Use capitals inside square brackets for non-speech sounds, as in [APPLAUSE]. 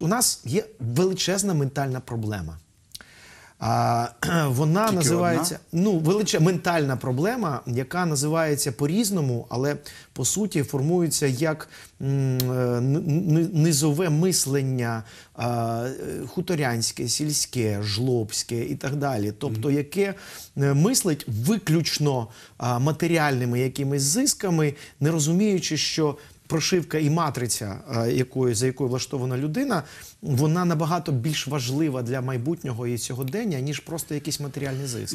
У нас є величезна ментальна проблема. А, [CLEARS THROAT] Вона Тільки називається одна? ну величе ментальна проблема, яка називається по-різному, але по суті формується як е, низове мислення а, е, хуторянське, сільське, жлобське і так далі. Тобто, яке е, мислить виключно матеріальними якимись зисками, не розуміючи, що прошивка і матриця, е, якою за якою влаштована людина, вона набагато більш важлива для майбутнього і сьогодення ніж просто якийсь матеріальний зиск.